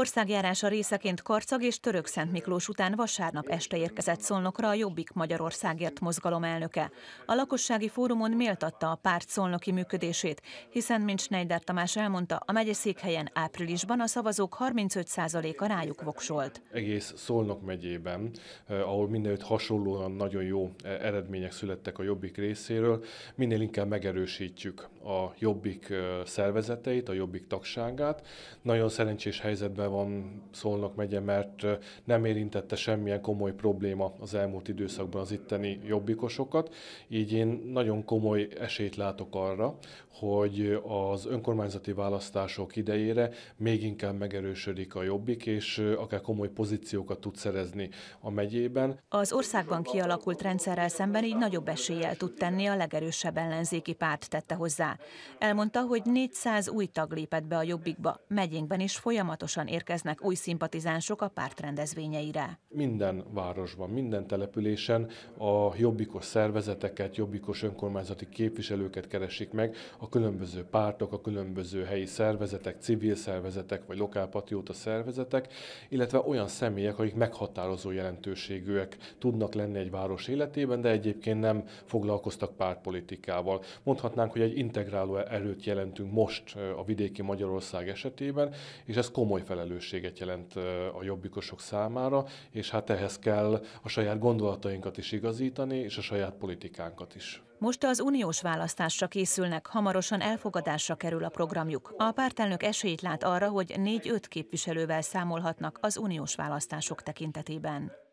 Országjárása részeként Karcag és Török Szent Miklós után vasárnap este érkezett Szolnokra a Jobbik Magyarországért mozgalom elnöke. A lakossági fórumon méltatta a párt szolnoki működését, hiszen, mint Schneider Tamás elmondta, a székhelyen áprilisban a szavazók 35%-a rájuk voksolt. Egész Szolnok megyében, eh, ahol mindenütt hasonlóan nagyon jó eh, eredmények születtek a Jobbik részéről, minél inkább megerősítjük a Jobbik eh, szervezeteit, a Jobbik tagságát. Nagyon szerencsés helyzetben van Szolnok megye, mert nem érintette semmilyen komoly probléma az elmúlt időszakban az itteni jobbikosokat, így én nagyon komoly esélyt látok arra, hogy az önkormányzati választások idejére még inkább megerősödik a jobbik, és akár komoly pozíciókat tud szerezni a megyében. Az országban kialakult rendszerrel szemben így nagyobb eséllyel tud tenni a legerősebb ellenzéki párt tette hozzá. Elmondta, hogy 400 új tag lépett be a jobbikba, megyénkben is folyamatosan érkeznek új szimpatizánsok a párt rendezvényeire. Minden városban, minden településen a jobbikos szervezeteket, jobbikos önkormányzati képviselőket keresik meg a különböző pártok, a különböző helyi szervezetek, civil szervezetek vagy lokálpatrióta szervezetek, illetve olyan személyek, akik meghatározó jelentőségűek tudnak lenni egy város életében, de egyébként nem foglalkoztak pártpolitikával. Mondhatnánk, hogy egy integráló erőt jelentünk most a vidéki Magyarország esetében, és ez komoly felelősség felelősséget jelent a jobbikosok számára, és hát ehhez kell a saját gondolatainkat is igazítani, és a saját politikánkat is. Most az uniós választásra készülnek, hamarosan elfogadásra kerül a programjuk. A pártelnök esélyt lát arra, hogy négy-öt képviselővel számolhatnak az uniós választások tekintetében.